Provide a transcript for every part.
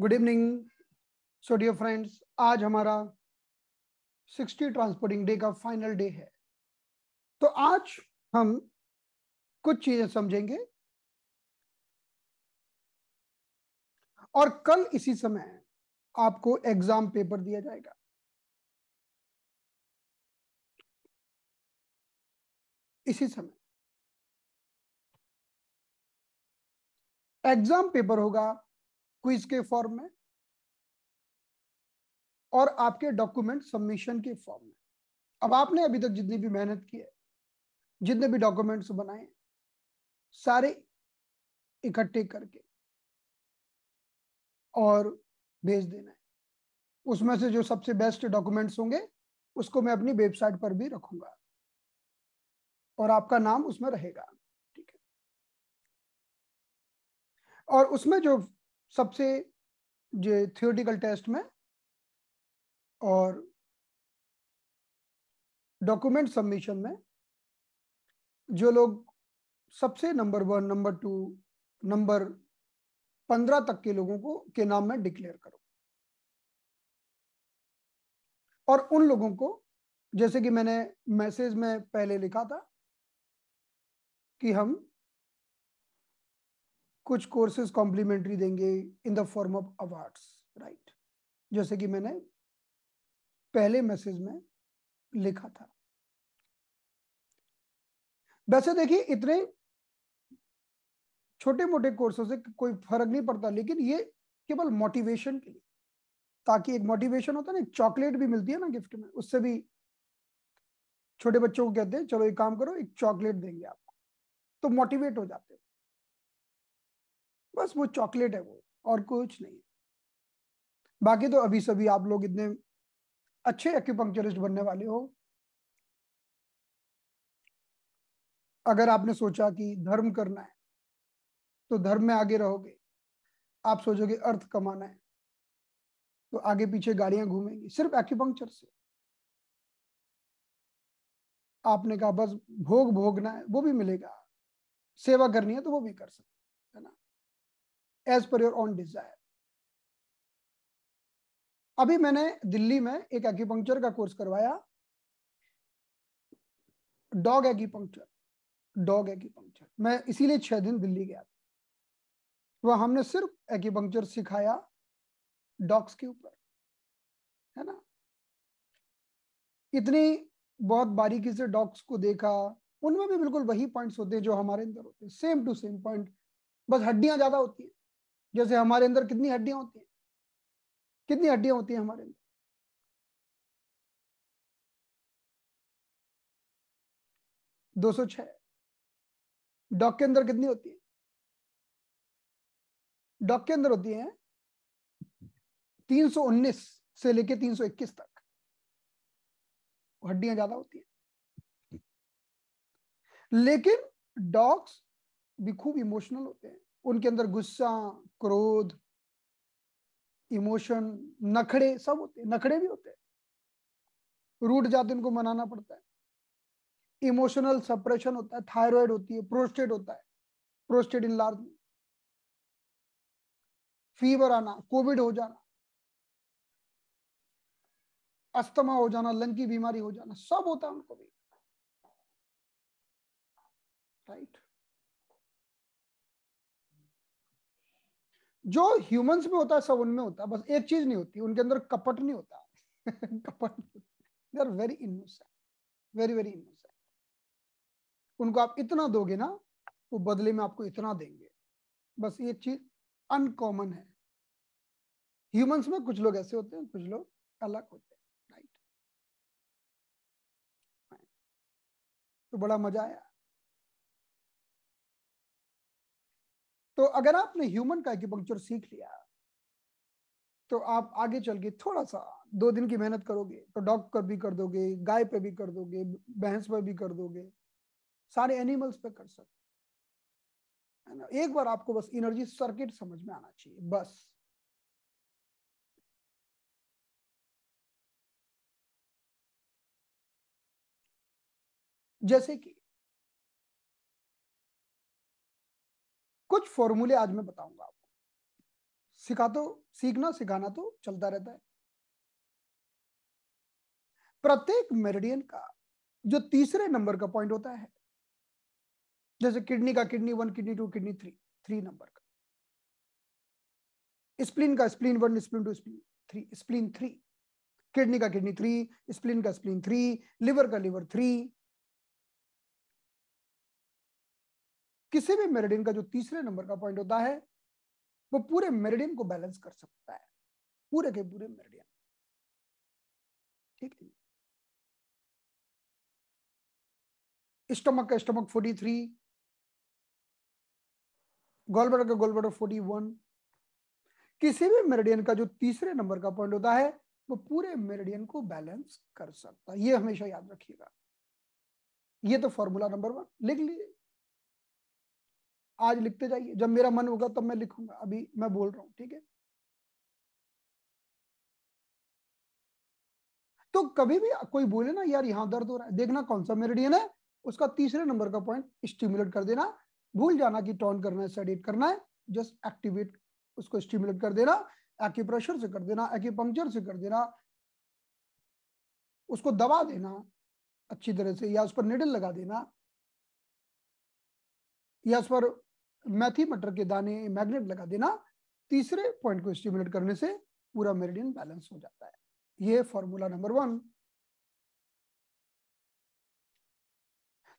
Good evening so dear friends आज हमारा 60 transporting day का फाइनल डे है तो आज हम कुछ चीजें समझेंगे और कल इसी समय आपको एग्जाम पेपर दिया जाएगा इसी समय एग्जाम पेपर होगा क्विज के फॉर्म में और आपके डॉक्यूमेंट सबमिशन के फॉर्म में अब आपने अभी तक जितनी भी मेहनत की है जितने भी डॉक्यूमेंट्स बनाए सारे इकट्ठे करके और भेज देना है उसमें से जो सबसे बेस्ट डॉक्यूमेंट्स होंगे उसको मैं अपनी वेबसाइट पर भी रखूंगा और आपका नाम उसमें रहेगा ठीक है और उसमें जो सबसे जो थियोटिकल टेस्ट में और डॉक्यूमेंट सबमिशन में जो लोग सबसे number one number two number पंद्रह तक के लोगों को के नाम में डिक्लेयर करो और उन लोगों को जैसे कि मैंने मैसेज में पहले लिखा था कि हम कुछ कोर्सेज कॉम्प्लीमेंट्री देंगे in the form of awards right जैसे कि मैंने पहले मैसेज में लिखा था वैसे देखिए इतने छोटे मोटे कोर्सों से कोई फर्क नहीं पड़ता लेकिन ये केवल मोटिवेशन के लिए ताकि एक मोटिवेशन होता है ना चॉकलेट भी मिलती है ना गिफ्ट में उससे भी छोटे बच्चों को कहते हैं चलो एक काम करो एक चॉकलेट देंगे आपको तो मोटिवेट हो जाते हो बस वो चॉकलेट है वो और कुछ नहीं बाकी तो अभी सभी आप लोग इतने अच्छे एक्यूपंक्चरिस्ट बनने वाले हो अगर आपने सोचा कि धर्म करना है तो धर्म में आगे रहोगे आप सोचोगे अर्थ कमाना है तो आगे पीछे गाड़ियां घूमेंगी सिर्फ एक्यूपंक्चर से आपने कहा बस भोग भोगना है वो भी मिलेगा सेवा करनी है तो वो भी कर सकते है ना as per your own Dzire अभी मैंने दिल्ली में एक एक्यूपंक्चर का कोर्स करवाया डॉग एक्यूपंक्चर डॉग एक्यूपंक्चर मैं इसीलिए छह दिन दिल्ली गया वह हमने सिर्फ एक्यूपंक्चर सिखाया डॉग्स के ऊपर है ना इतनी बहुत बारीकी से डॉग्स को देखा उनमें भी बिल्कुल वही पॉइंट्स होते हैं जो हमारे अंदर होते हैं सेम टू सेम पॉइंट बस हड्डियां ज्यादा होती है जैसे हमारे अंदर कितनी हड्डियां होती हैं कितनी हड्डियां होती हैं हमारे अंदर दो सौ छह डॉग के अंदर कितनी होती है डॉग के अंदर होती है तीन सौ उन्नीस से लेके इक्कीस तक हड्डियां ज्यादा होती हैं लेकिन डॉग्स भी खूब इमोशनल होते हैं उनके अंदर गुस्सा क्रोध इमोशन नखड़े सब होते हैं नखड़े भी होते हैं रूट जाते उनको मनाना पड़ता है इमोशनल सप्रेशन होता है थायराइड होती है प्रोस्टेट होता है प्रोस्टेट इन लार्ज फीवर आना कोविड हो जाना अस्थमा हो जाना लंग की बीमारी हो जाना सब होता है उनको भी राइट right. जो ह्यूमंस में होता है सब उनमें होता है बस एक चीज नहीं होती उनके अंदर कपट नहीं होता कपट they are very innocent very very innocent उनको आप इतना दोगे ना वो बदले में आपको इतना देंगे बस ये चीज अनकॉमन है ह्यूमंस में कुछ लोग ऐसे होते हैं कुछ लोग अलग होते हैं राइट तो बड़ा मजा आया तो अगर आपने ह्यूमन का एक्यूपंक्चर सीख लिया तो आप आगे चल के थोड़ा सा दो दिन की मेहनत करोगे तो डॉग पर भी कर दोगे गाय पे भी कर दोगे भैंस पर भी कर दोगे सारे एनिमल्स पे कर सकते है ना एक बार आपको बस एनर्जी सर्किट समझ में आना चाहिए बस जैसे कि कुछ फॉर्मूले आज मैं बताऊंगा आपको सिखा तो सीखना सिखाना तो चलता रहता है प्रत्येक मेरिडियन का जो तीसरे नंबर का पॉइंट होता है जैसे किडनी का kidney one kidney two kidney three three number का स्प्लिन का spleen one spleen two spleen three spleen three kidney का किडनी थ्री स्प्लिन का स्प्लिन थ्री लिवर का लिवर थ्री किसी भी मेरिडियन का जो तीसरे नंबर का पॉइंट होता है वो पूरे मेरिडियन को बैलेंस कर सकता है पूरे के पूरे मेरिडियन ठीक है स्टमक का स्टमक 43 गोलबर का गोलबर्डर 41 किसी भी मेरिडियन का जो तीसरे नंबर का पॉइंट होता है वो पूरे मेरिडियन को बैलेंस कर सकता है ये हमेशा याद रखिएगा ये तो फॉर्मूला नंबर वन लिख लीजिए आज लिखते जाइए जब मेरा मन होगा तब मैं लिखूंगा अभी मैं बोल रहा हूं ठीक है तो कभी भी कोई बोले ना यार यहां दर्द हो रहा है देखना कौन सा मेरिडियन है उसका तीसरे नंबर का पॉइंट स्टिमुलेट कर देना भूल जाना कि टॉन करना है सेडिट करना है जस्ट एक्टिवेट उसको स्टिमुलेट कर देना एक्यूप्रेशर से कर देना एक्यूपंक्चर से कर देना उसको दबा देना अच्छी तरह से या उस पर निडल लगा देना या उस पर मैथी मटर के दाने मैग्नेट लगा देना तीसरे पॉइंट को स्टिमुलेट करने से पूरा मेरिडियन बैलेंस हो जाता है ये फॉर्मूला नंबर वन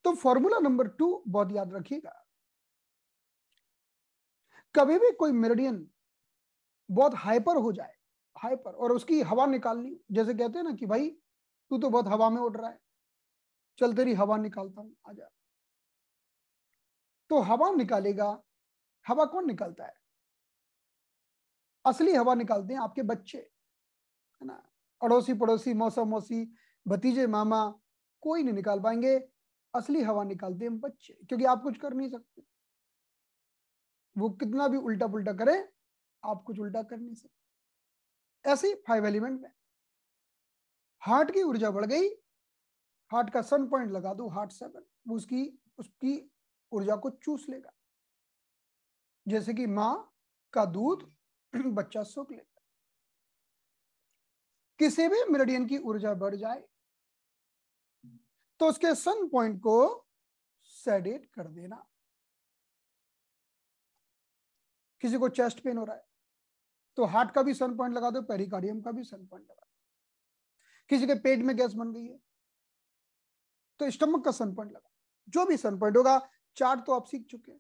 तो फॉर्मूला नंबर टू बहुत याद रखिएगा कभी भी कोई मेरिडियन बहुत हाइपर हो जाए हाइपर और उसकी हवा निकालनी जैसे कहते हैं ना कि भाई तू तो बहुत हवा में उड़ रहा है चल तेरी हवा निकालता हूं आ जा तो हवा निकालेगा हवा कौन निकालता है असली हवा निकालते हैं आपके बच्चे है ना अड़ोसी पड़ोसी मौसा मौसी भतीजे मामा कोई नहीं निकाल पाएंगे असली हवा निकालते हैं बच्चे क्योंकि आप कुछ कर नहीं सकते वो कितना भी उल्टा पुल्टा करे आप कुछ उल्टा कर नहीं सकते ऐसे फाइव एलिमेंट में हार्ट की ऊर्जा बढ़ गई हार्ट का सन पॉइंट लगा दो हार्ट सेवन उसकी उसकी ऊर्जा को चूस लेगा जैसे कि माँ का दूध बच्चा सोख लेगा किसी भी मेरेडियन की ऊर्जा बढ़ जाए तो उसके सन पॉइंट को सेडेट कर देना किसी को चेस्ट पेन हो रहा है तो हार्ट का भी सन पॉइंट लगा दो पेरिकार्डियम का भी सन पॉइंट लगा दो किसी के पेट में गैस बन गई है तो स्टमक का सन पॉइंट लगा जो भी सन पॉइंट होगा चार्ट तो आप सीख चुके हैं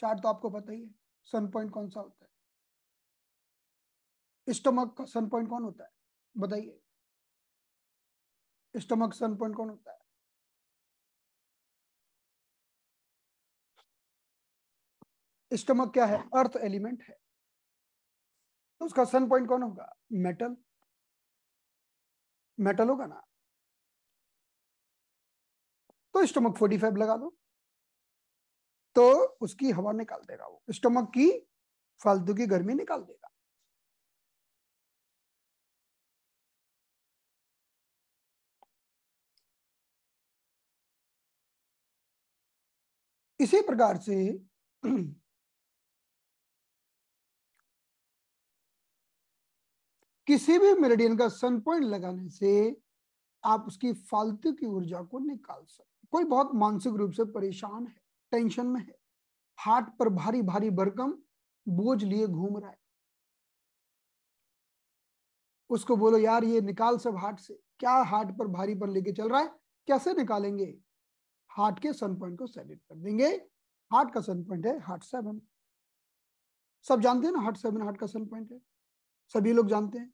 चार्ट तो आपको पता ही है सन पॉइंट कौन सा होता है स्टमक का सन पॉइंट कौन होता है बताइए स्टमक सन पॉइंट कौन होता है स्टमक क्या है अर्थ एलिमेंट है तो उसका सन पॉइंट कौन होगा मेटल मेटल होगा ना तो स्टमक 45 लगा दो तो उसकी हवा निकाल देगा वो स्टमक की फालतू की गर्मी निकाल देगा इसी प्रकार से किसी भी मेरेडियन का सन पॉइंट लगाने से आप उसकी फालतू की ऊर्जा को निकाल सकते कोई बहुत मानसिक रूप से परेशान है टेंशन में है हार्ट पर भारी भारी भरकम बोझ लिए घूम रहा है उसको बोलो यार ये निकाल सब हार्ट से क्या हार्ट पर भारी पर लेके चल रहा है कैसे निकालेंगे हार्ट के सन पॉइंट को सेलेक्ट कर देंगे हार्ट का सन पॉइंट है हार्ट सेवन सब जानते हैं ना हार्ट सेवन हार्ट का सन पॉइंट है सभी लोग जानते हैं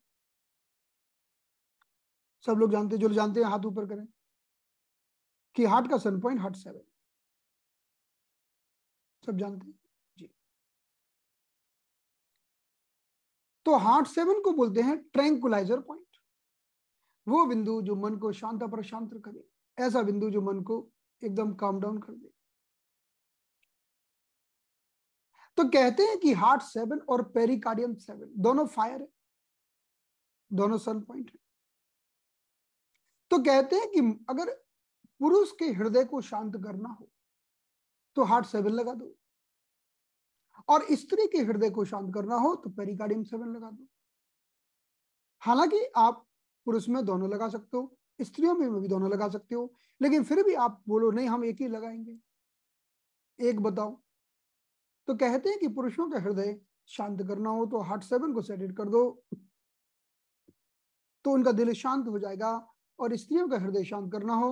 सब लोग जानते हैं जो लोग जानते हैं हाथ ऊपर करें कि हार्ट का सन पॉइंट हार्ट सेवन सब जानते हैं जी तो हार्ट सेवन को बोलते हैं ट्रैंकुलाइजर पॉइंट वो बिंदु जो मन को शांत पर शांत करे ऐसा बिंदु जो मन को एकदम काम डाउन कर दे तो कहते हैं कि हार्ट सेवन और पेरिकार्डियम सेवन दोनों फायर है दोनों सन पॉइंट है तो कहते हैं कि अगर पुरुष के हृदय को शांत करना हो तो हार्ट सेवन लगा दो और स्त्री के हृदय को शांत करना हो तो पेरिकार्डियम सेवन लगा दो हालांकि आप पुरुष में दोनों लगा सकते हो स्त्रियों में भी दोनों लगा सकते हो लेकिन फिर भी आप बोलो नहीं हम एक ही लगाएंगे एक बताओ तो कहते हैं कि पुरुषों का हृदय शांत करना हो तो हार्ट सेवन को सेडेट कर दो तो उनका दिल शांत हो जाएगा और स्त्रियों का हृदय शांत करना हो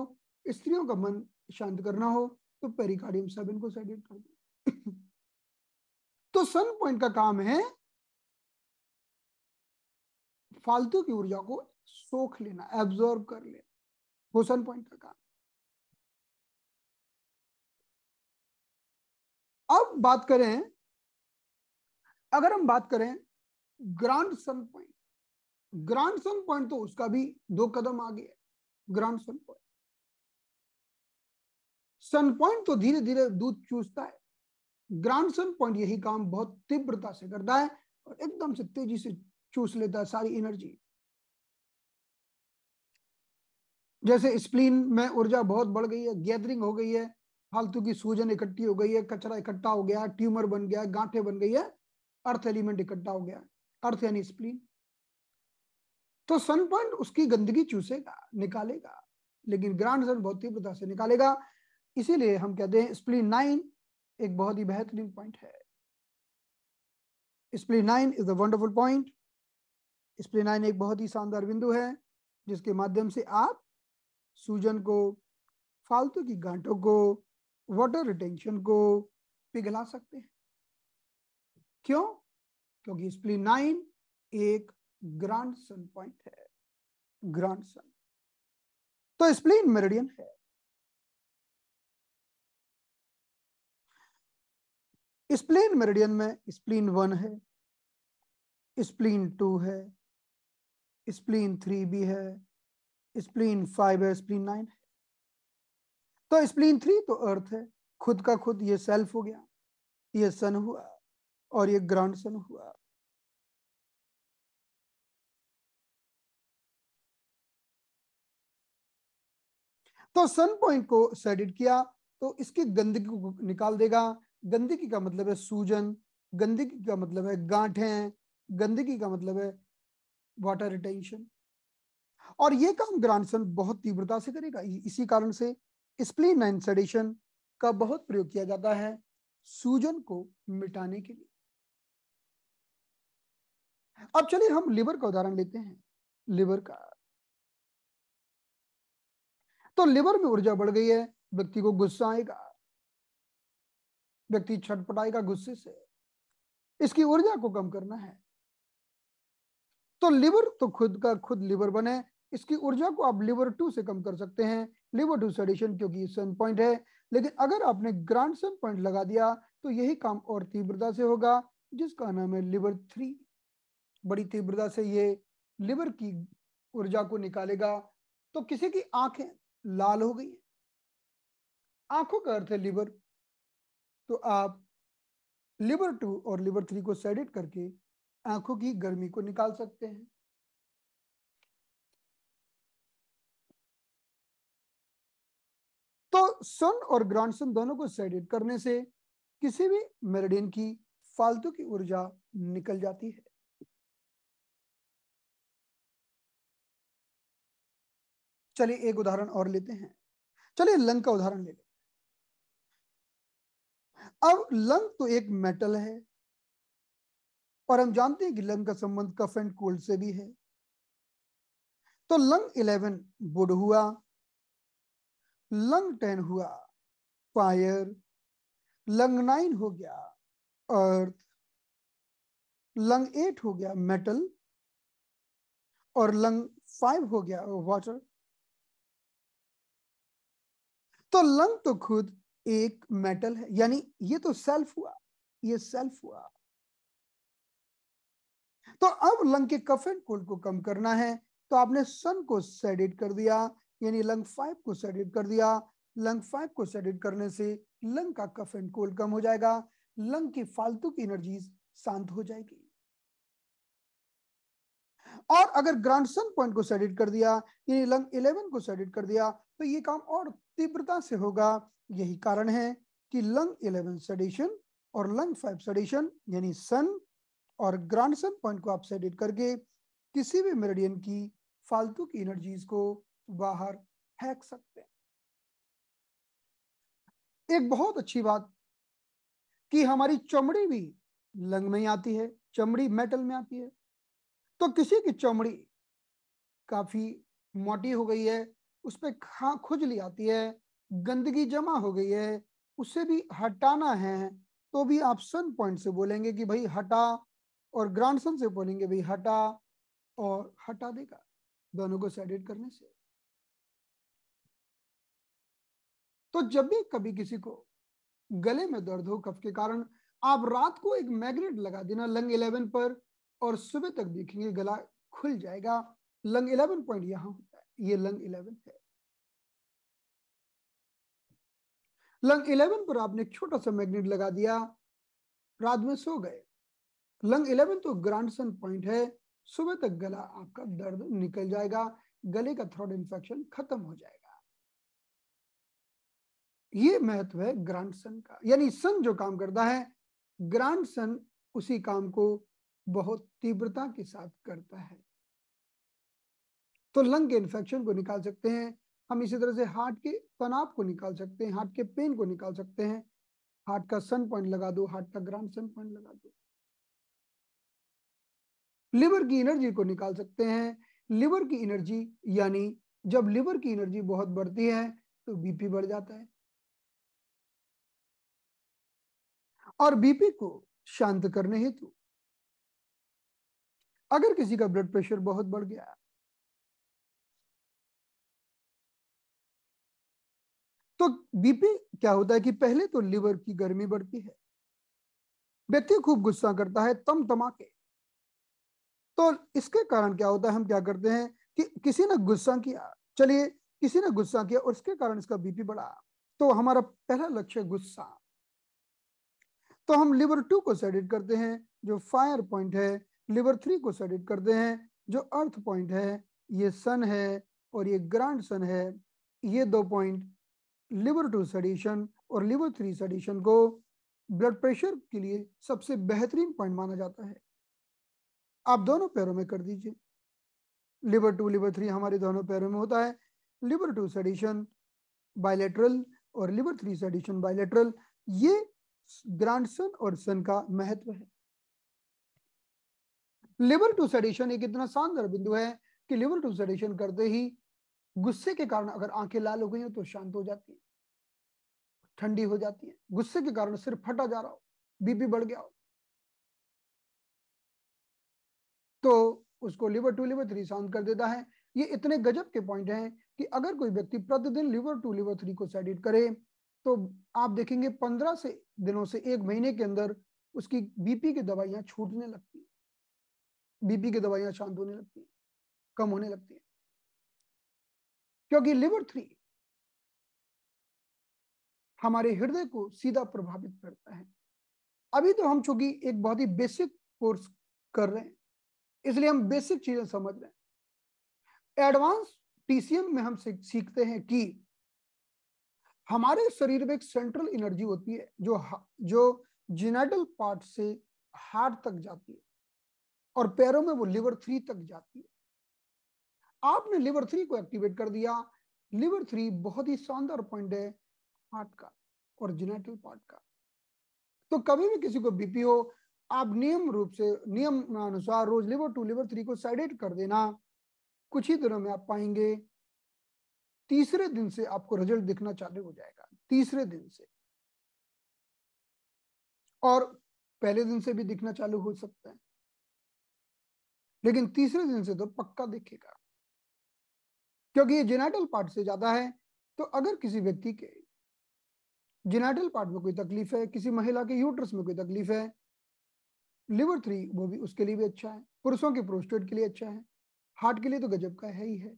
स्त्रियों का मन शांत करना हो तो पेरिकार्डियम सब इनको सेडेट कर दो तो सन पॉइंट का काम है फालतू की ऊर्जा को सोख लेना एब्जॉर्ब कर लेना वो सन पॉइंट का काम अब बात करें अगर हम बात करें grand sun point grand sun point तो उसका भी दो कदम आगे है grand sun point sun point तो धीरे धीरे दूध चूसता है ग्रांड सन पॉइंट यही काम बहुत तीव्रता से करता है और एकदम से तेजी से चूस लेता है सारी एनर्जी जैसे स्प्लीन में ऊर्जा बहुत बढ़ गई है गैदरिंग हो गई है फालतू की सूजन इकट्ठी हो गई है कचरा इकट्ठा हो गया है ट्यूमर बन गया है गांठे बन गई है अर्थ एलिमेंट इकट्ठा हो गया अर्थ यानी स्प्लीन तो सन पॉइंट उसकी गंदगी चूसेगा निकालेगा लेकिन ग्रांड सन बहुत तीव्रता से निकालेगा इसीलिए हम कहते हैं स्प्लीन नाइन एक बहुत ही बेहतरीन पॉइंट है spleen nine is the wonderful point spleen nine एक बहुत ही शानदार बिंदु है जिसके माध्यम से आप सूजन को फालतू की गांठों को वाटर रिटेंशन को पिघला सकते हैं क्यों क्योंकि स्प्लीन नाइन एक ग्रांड सन पॉइंट है ग्रांड सन तो स्प्लीन मेरिडियन है स्प्लीन मेरिडियन में स्प्लीन वन है स्प्लीन टू है स्प्लीन थ्री भी है स्प्लीन फाइव है स्प्लीन नाइन है तो स्प्लीन थ्री तो अर्थ है खुद का खुद ये सेल्फ हो गया ये सन हुआ और ये ग्रांड सन हुआ तो सन पॉइंट को सेडिट किया तो इसकी गंदगी को निकाल देगा गंदगी का मतलब है सूजन गंदगी का मतलब है गांठें गंदगी का मतलब है वाटर रिटेंशन और ये काम ग्रांडसन बहुत तीव्रता से करेगा इसी कारण से स्प्लीन एंड का बहुत प्रयोग किया जाता है सूजन को मिटाने के लिए अब चलिए हम लिवर का उदाहरण लेते हैं लिवर का तो लिवर में ऊर्जा बढ़ गई है व्यक्ति को गुस्सा आएगा व्यक्ति छटपटाएगा गुस्से से इसकी ऊर्जा को कम करना है तो लिवर तो खुद का खुद लिवर बने इसकी ऊर्जा को आप लिवर टू से कम कर सकते हैं लिवर टू सेडिशन क्योंकि सन पॉइंट है लेकिन अगर आपने ग्रांड सन पॉइंट लगा दिया तो यही काम और तीव्रता से होगा जिसका नाम है लिवर थ्री बड़ी तीव्रता से ये लिवर की ऊर्जा को निकालेगा तो किसी की आंखें लाल हो गई आंखों का अर्थ है लिवर तो आप लिवर टू और लिवर थ्री को सेडिट करके आंखों की गर्मी को निकाल सकते हैं तो सन और ग्रांडसन दोनों को सेडिट करने से किसी भी मेरेडियन की फालतू की ऊर्जा निकल जाती है चलिए एक उदाहरण और लेते हैं चलिए लंग का उदाहरण ले लेते अब लंग तो एक मेटल है और हम जानते हैं कि लंग का संबंध कफ एंड कोल्ड से भी है तो लंग इलेवन वुड हुआ लंग टेन हुआ फायर लंग नाइन हो गया अर्थ लंग एट हो गया मेटल और लंग फाइव हो गया वाटर तो लंग तो खुद एक मेटल है यानी ये तो सेल्फ हुआ ये सेल्फ हुआ तो अब लंग के कफ एंड कोल्ड को कम करना है तो आपने सन को सेडेट कर दिया यानी लंग फाइव को सेडेट कर दिया लंग फाइव को सेडेट करने से लंग का कफ एंड कोल्ड कम हो जाएगा लंग की फालतू की एनर्जी शांत हो जाएगी और अगर ग्रांडसन पॉइंट को सेडिट कर दिया लंग इलेवन को सेडिट कर दिया तो ये काम और तीव्रता से होगा यही कारण है कि लंग इलेवन सेडिशन और लंग फाइव सेडिशन यानी सन और ग्रांडसन पॉइंट को आप सेडिट करके किसी भी मेरेडियन की फालतू की एनर्जीज को बाहर फेंक सकते हैं एक बहुत अच्छी बात कि हमारी चमड़ी भी लंग में आती है चमड़ी मेटल में आती है तो किसी की चमड़ी काफी मोटी हो गई है उस पर खा खुजली आती है गंदगी जमा हो गई है उसे भी हटाना है तो भी आप सन पॉइंट से बोलेंगे कि भाई हटा और ग्रांड सन से बोलेंगे भाई हटा और हटा देगा दोनों को सेडिट करने से तो जब भी कभी किसी को गले में दर्द हो कफ के कारण आप रात को एक मैग्नेट लगा देना लंग इलेवन पर और सुबह तक देखेंगे गला खुल जाएगा लंग इलेवन पॉइंट यहां होता है ये लंग इलेवन है लंग इलेवन पर आपने एक छोटा सा मैग्नेट लगा दिया रात में सो गए लंग इलेवन तो ग्रांडसन पॉइंट है सुबह तक गला आपका दर्द निकल जाएगा गले का थ्रोट इंफेक्शन खत्म हो जाएगा ये महत्व है ग्रांडसन का यानी सन जो काम करता है ग्रांडसन उसी काम को बहुत तीव्रता के साथ करता है तो लंग के इन्फेक्शन को निकाल सकते हैं हम इसी तरह से हार्ट के तनाव को निकाल सकते हैं हार्ट के पेन को निकाल सकते हैं हार्ट का सन पॉइंट लगा दो हार्ट का ग्रांड सन पॉइंट लगा दो लिवर की एनर्जी को निकाल सकते हैं लिवर की एनर्जी यानी जब लिवर की एनर्जी बहुत बढ़ती है तो बीपी बढ़ जाता है और बीपी को शांत करने हेतु अगर किसी का ब्लड प्रेशर बहुत बढ़ गया तो बीपी क्या होता है कि पहले तो लिवर की गर्मी बढ़ती है व्यक्ति खूब गुस्सा करता है तम तमाके तो इसके कारण क्या होता है हम क्या करते हैं कि किसी ने गुस्सा किया चलिए किसी ने गुस्सा किया और इसके कारण इसका बीपी बढ़ा तो हमारा पहला लक्ष्य गुस्सा तो हम लिवर टू को सेडिट करते हैं जो फायर पॉइंट है लिवर थ्री को सेडिट करते हैं जो अर्थ पॉइंट है ये सन है और ये ग्रांड सन है ये दो पॉइंट लिवर टू सडिशन और लिवर थ्री सडिशन को ब्लड प्रेशर के लिए सबसे बेहतरीन पॉइंट माना जाता है आप दोनों पैरों में कर दीजिए लिवर टू लिवर थ्री हमारे दोनों पैरों में होता है लिवर टू सडिशन बायलेटरल और लिवर थ्री सडिशन बायलेटरल ये ग्रांड सन और सन का महत्व है लिवर टू सेडिशन एक इतना शानदार बिंदु है कि लिवर टू सेडिशन करते ही गुस्से के कारण अगर आंखें लाल हो गई हो तो शांत हो जाती है ठंडी हो जाती है गुस्से के कारण सिर फटा जा रहा हो बीपी बढ़ गया हो तो उसको लिवर टू लिवर थ्री शांत कर देता है ये इतने गजब के पॉइंट हैं कि अगर कोई व्यक्ति प्रतिदिन लिवर टू लिवर थ्री को सेडिट करे तो आप देखेंगे पंद्रह से दिनों से एक महीने के अंदर उसकी बीपी की दवाइयां छूटने लगती बीपी की दवाइयां शांत होने लगती हैं कम होने लगती हैं क्योंकि लिवर थ्री हमारे हृदय को सीधा प्रभावित करता है अभी तो हम चूंकि एक बहुत ही बेसिक कोर्स कर रहे हैं इसलिए हम बेसिक चीजें समझ रहे हैं एडवांस टीसीएम में हम सीखते हैं कि हमारे शरीर में एक सेंट्रल एनर्जी होती है जो जो जिनेटल पार्ट से हार्ट तक जाती है और पैरों में वो लिवर थ्री तक जाती है आपने लिवर थ्री को एक्टिवेट कर दिया लिवर थ्री बहुत ही शानदार पॉइंट है हार्ट का और जिनेटल पार्ट का तो कभी भी किसी को बीपी हो आप नियम रूप से नियम अनुसार रोज लिवर टू लिवर थ्री को साइडेट कर देना कुछ ही दिनों में आप पाएंगे तीसरे दिन से आपको रिजल्ट दिखना चालू हो जाएगा तीसरे दिन से और पहले दिन से भी दिखना चालू हो सकता है लेकिन तीसरे दिन से तो पक्का दिखेगा क्योंकि ये जेनाइटल पार्ट से ज्यादा है तो अगर किसी व्यक्ति के जेनाइटल पार्ट में कोई तकलीफ है किसी महिला के यूट्रस में कोई तकलीफ है लिवर थ्री वो भी उसके लिए भी अच्छा है पुरुषों के प्रोस्टेट के लिए अच्छा है हार्ट के लिए तो गजब का है ही है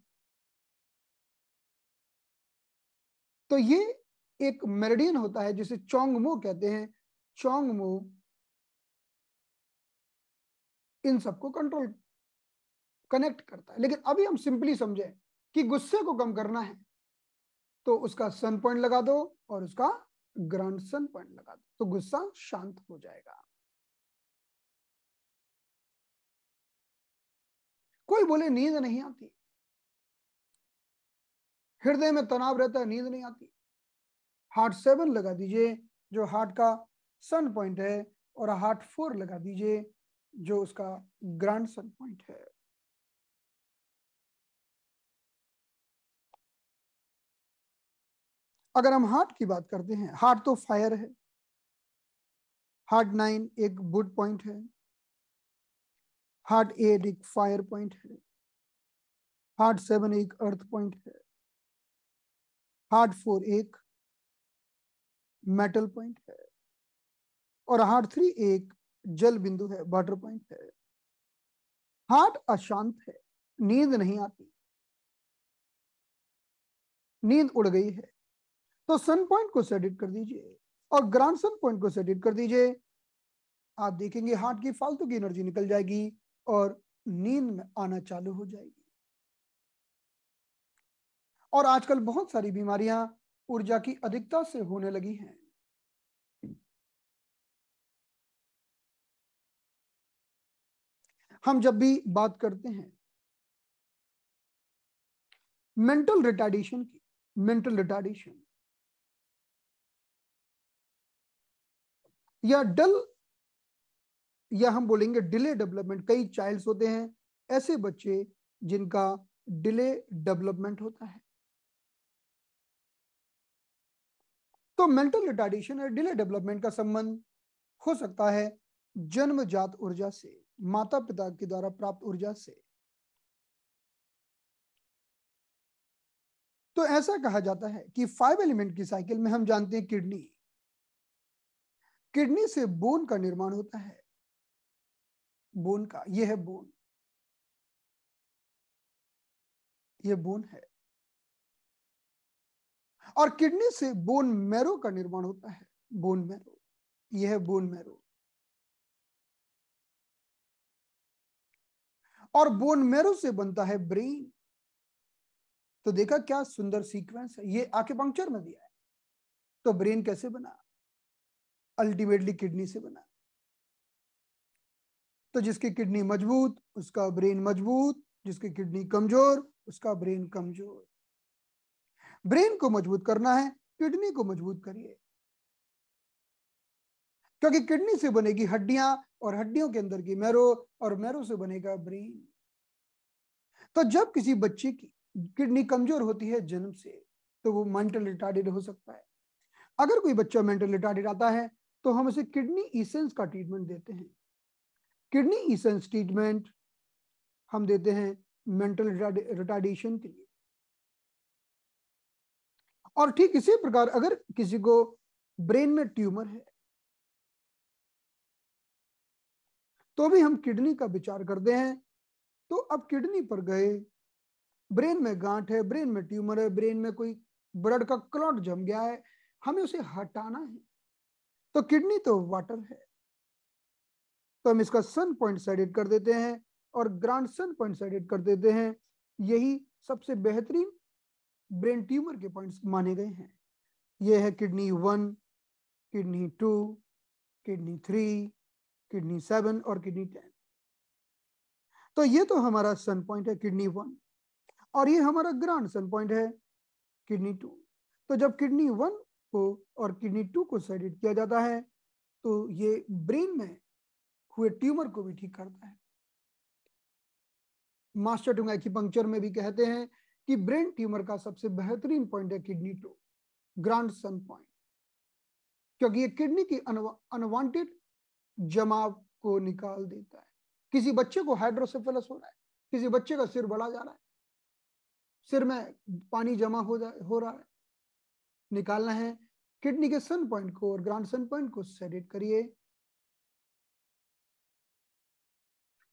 तो ये एक मेरिडियन होता है जिसे चोंगमो कहते हैं चोंगमो इन सबको कंट्रोल कनेक्ट करता है लेकिन अभी हम सिंपली समझें कि गुस्से को कम करना है तो उसका सन पॉइंट लगा दो और उसका ग्रांड सन पॉइंट लगा दो तो गुस्सा शांत हो जाएगा कोई बोले नींद नहीं आती हृदय में तनाव रहता है नींद नहीं आती हार्ट सेवन लगा दीजिए जो हार्ट का सन पॉइंट है और हार्ट फोर लगा दीजिए जो उसका ग्रांड सन पॉइंट है अगर हम हार्ट की बात करते हैं हार्ट तो फायर है हार्ट नाइन एक बुड पॉइंट है हार्ट एट एक फायर पॉइंट है हार्ट सेवन एक अर्थ पॉइंट है हार्ट फोर एक मेटल पॉइंट है और हार्ट थ्री एक जल बिंदु है वाटर पॉइंट है हार्ट अशांत है नींद नहीं आती नींद उड़ गई है तो सन पॉइंट को सेडिट कर दीजिए और ग्रांड सन पॉइंट को सेडिट कर दीजिए आप देखेंगे हार्ट की फालतू की एनर्जी निकल जाएगी और नींद में आना चालू हो जाएगी और आजकल बहुत सारी बीमारियां ऊर्जा की अधिकता से होने लगी हैं हम जब भी बात करते हैं मेंटल रिटार्डेशन की मेंटल रिटार्डेशन या डल या हम बोलेंगे डिले डेवलपमेंट कई चाइल्ड होते हैं ऐसे बच्चे जिनका डिले डेवलपमेंट होता है तो मेंटल रिटार्डेशन और डिले डेवलपमेंट का संबंध हो सकता है जन्मजात ऊर्जा से माता पिता के द्वारा प्राप्त ऊर्जा से तो ऐसा कहा जाता है कि फाइव एलिमेंट की साइकिल में हम जानते हैं किडनी किडनी से बोन का निर्माण होता है बोन का ये है बोन ये बोन है और किडनी से बोन मैरो का निर्माण होता है बोन मैरो यह है बोन मैरो और बोन मैरो से बनता है ब्रेन तो देखा क्या सुंदर सीक्वेंस है ये आके पंक्चर में दिया है तो ब्रेन कैसे बना अल्टीमेटली किडनी से बना तो जिसकी किडनी मजबूत उसका ब्रेन मजबूत जिसकी किडनी कमजोर उसका ब्रेन कमजोर ब्रेन को मजबूत करना है किडनी को मजबूत करिए क्योंकि किडनी से बनेगी हड्डियां और हड्डियों के अंदर की मैरो और मैरो से बनेगा ब्रेन तो जब किसी बच्चे की किडनी कमजोर होती है जन्म से तो वो मेंटल रिटार्डेड हो सकता है अगर कोई बच्चा मेंटल रिटार्डेड आता है तो हम इसे किडनी इसेंस का ट्रीटमेंट देते हैं किडनी इसेंस ट्रीटमेंट हम देते हैं मेंटल रिटार्डेशन के लिए और ठीक इसी प्रकार अगर किसी को ब्रेन में ट्यूमर है तो भी हम किडनी का विचार करते हैं तो अब किडनी पर गए ब्रेन में गांठ है ब्रेन में ट्यूमर है ब्रेन में कोई ब्लड का क्लॉट जम गया है हमें उसे हटाना है तो किडनी तो वाटर है तो हम इसका सन पॉइंट से एडिट कर देते हैं और ग्रांड सन पॉइंट से एडिट कर देते हैं यही सबसे बेहतरीन ब्रेन ट्यूमर के पॉइंट्स माने गए हैं ये है kidney one kidney two kidney three kidney seven और किडनी टेन तो ये तो हमारा सन पॉइंट है किडनी वन और ये हमारा ग्रांड सन पॉइंट है किडनी टू तो जब किडनी वन को और किडनी टू को सेडिट किया जाता है तो ये ब्रेन में हुए ट्यूमर को भी ठीक करता है मास्टर टूंगा की पंक्चर में भी कहते हैं कि ब्रेन ट्यूमर का सबसे बेहतरीन पॉइंट है kidney two grand sun point क्योंकि ये किडनी की अनवांटेड जमाव को निकाल देता है किसी बच्चे को हाइड्रोसेफेलस हो रहा है किसी बच्चे का सिर बढ़ा जा रहा है सिर में पानी जमा हो जा हो रहा है निकालना है किडनी के सन पॉइंट को और ग्रांड सन पॉइंट को सेडेट करिए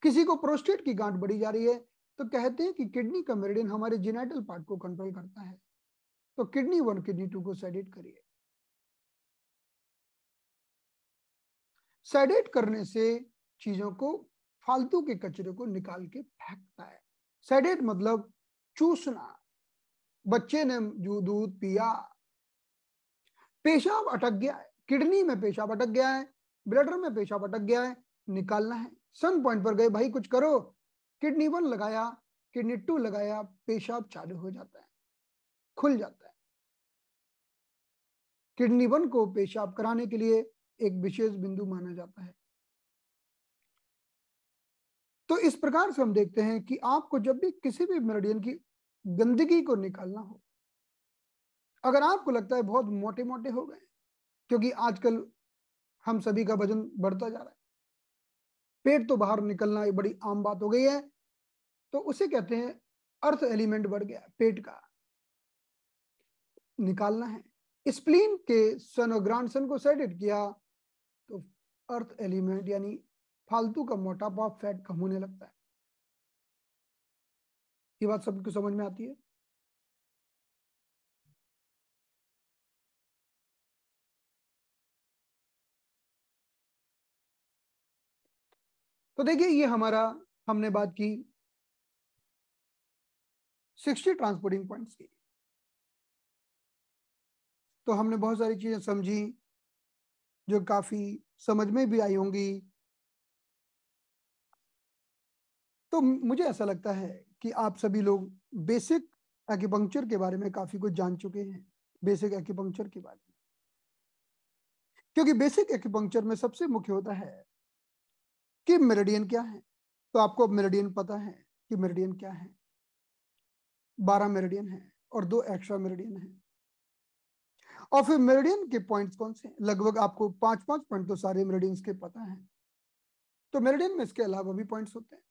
किसी को प्रोस्टेट की गांठ बढ़ी जा रही है तो कहते हैं कि किडनी का मेरिडियन हमारे जिनेटल पार्ट को कंट्रोल करता है तो किडनी वन किडनी टू को सेडेट करिए सेडेट करने से चीजों को फालतू के कचरे को निकाल के फेंकता है सेडेट मतलब चूसना बच्चे ने जो दूध पिया पेशाब अटक गया है किडनी में पेशाब अटक गया है ब्लडर में पेशाब अटक गया है निकालना है सन पॉइंट पर गए भाई कुछ करो किडनी वन लगाया किडनी टू लगाया पेशाब चालू हो जाता है खुल जाता है किडनी वन को पेशाब कराने के लिए एक विशेष बिंदु माना जाता है तो इस प्रकार से हम देखते हैं कि आपको जब भी किसी भी मेरेडियन की गंदगी को निकालना हो अगर आपको लगता है बहुत मोटे मोटे हो गए क्योंकि आजकल हम सभी का वजन बढ़ता जा रहा है पेट तो बाहर निकलना ये बड़ी आम बात हो गई है तो उसे कहते हैं अर्थ एलिमेंट बढ़ गया पेट का निकालना है स्प्लीन के सन को सेडिट किया तो अर्थ एलिमेंट यानी फालतू का मोटापा फैट कम होने लगता है ये बात सबको समझ में आती है तो देखिए ये हमारा हमने बात की 60 ट्रांसपोर्टिंग पॉइंट्स की तो हमने बहुत सारी चीजें समझी जो काफी समझ में भी आई होंगी तो मुझे ऐसा लगता है कि आप सभी लोग बेसिक एक्यूपंक्चर के बारे में काफी कुछ जान चुके हैं बेसिक एक्यूपंक्चर के बारे में क्योंकि बेसिक एक्यूपंक्चर में सबसे मुख्य होता है कि मेरिडियन क्या है तो आपको मेरिडियन पता है कि मेरिडियन क्या है बारह मेरिडियन है और दो एक्स्ट्रा मेरिडियन है और फिर मेरिडियन के पॉइंट्स कौन से लगभग आपको पांच पांच पॉइंट तो सारे मेरिडियंस के पता है तो मेरिडियन में इसके अलावा भी पॉइंट्स होते हैं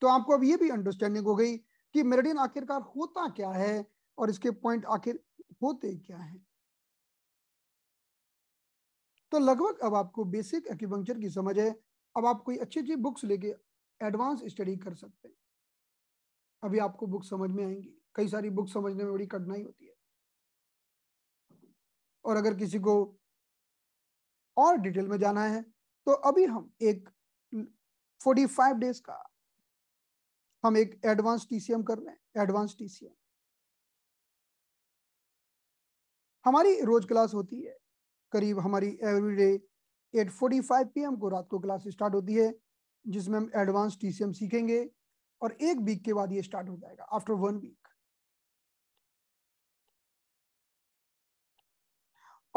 तो आपको अब ये भी अंडरस्टैंडिंग हो गई कि मेरिडियन आखिरकार होता क्या है और इसके पॉइंट आखिर होते क्या है तो लगभग अब आपको बेसिक एक्यूपंक्चर की समझ है अब आप कोई अच्छी अच्छी बुक्स लेके एडवांस स्टडी कर सकते हैं अभी आपको बुक समझ में आएंगी कई सारी बुक समझने में बड़ी कठिनाई होती है और अगर किसी को और डिटेल में जाना है तो अभी हम एक 45 डेज का हम एक एडवांस टीसीएम कर रहे हैं एडवांस टीसीएम हमारी रोज क्लास होती है करीब हमारी एवरीडे 8:45 पीएम को रात को क्लास स्टार्ट होती है जिसमें हम एडवांस टीसीएम सीखेंगे और एक वीक के बाद ये स्टार्ट हो जाएगा आफ्टर वन वीक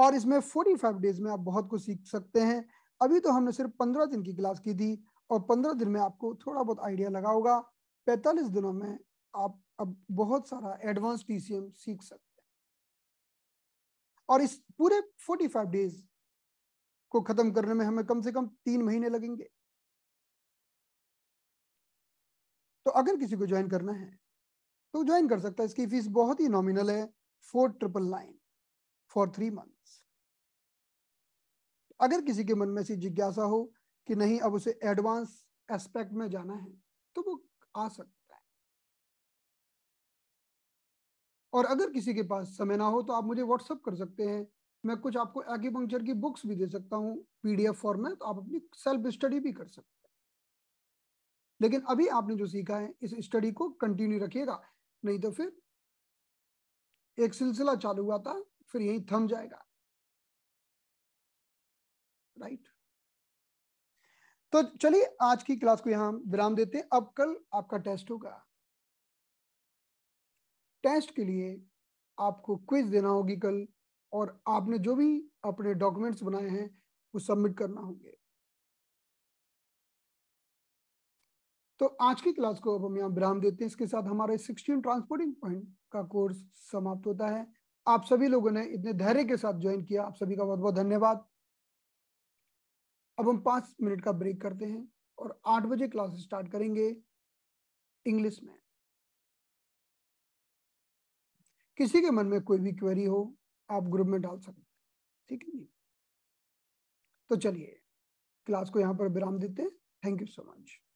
और इसमें 45 डेज में आप बहुत कुछ सीख सकते हैं अभी तो हमने सिर्फ 15 दिन की क्लास की थी और 15 दिन में आपको थोड़ा बहुत आइडिया लगा होगा 45 दिनों में आप अब बहुत सारा एडवांस टीसीएम सीख सकते और इस पूरे 45 डेज को खत्म करने में हमें कम से कम तीन महीने लगेंगे तो अगर किसी को ज्वाइन करना है तो ज्वाइन कर सकता है इसकी फीस बहुत ही नॉमिनल है four triple nine for three months अगर किसी के मन में ऐसी जिज्ञासा हो कि नहीं अब उसे एडवांस एस्पेक्ट में जाना है तो वो आ सकता और अगर किसी के पास समय ना हो तो आप मुझे व्हाट्सअप कर सकते हैं मैं कुछ आपको एक्यूपंक्चर की बुक्स भी दे सकता हूँ पीडीएफ फॉर्म में तो आप अपनी सेल्फ स्टडी भी कर सकते हैं लेकिन अभी आपने जो सीखा है इस स्टडी को कंटिन्यू रखिएगा नहीं तो फिर एक सिलसिला चालू हुआ था फिर यही थम जाएगा राइट तो चलिए आज की क्लास को यहां विराम देते हैं अब कल आपका टेस्ट होगा टेस्ट के लिए आपको क्विज देना होगी कल और आपने जो भी अपने डॉक्यूमेंट्स बनाए हैं वो सबमिट करना होंगे तो आज की क्लास को अब हम यहाँ विराम देते हैं इसके साथ हमारे सिक्सटीन ट्रांसपोर्टिंग पॉइंट का कोर्स समाप्त होता है आप सभी लोगों ने इतने धैर्य के साथ ज्वाइन किया आप सभी का बहुत बहुत धन्यवाद अब हम पांच मिनट का ब्रेक करते हैं और आठ बजे क्लास स्टार्ट करेंगे इंग्लिश में किसी के मन में कोई भी क्वेरी हो आप ग्रुप में डाल सकते ठीक है जी तो चलिए क्लास को यहाँ पर विराम देते हैं थैंक यू सो मच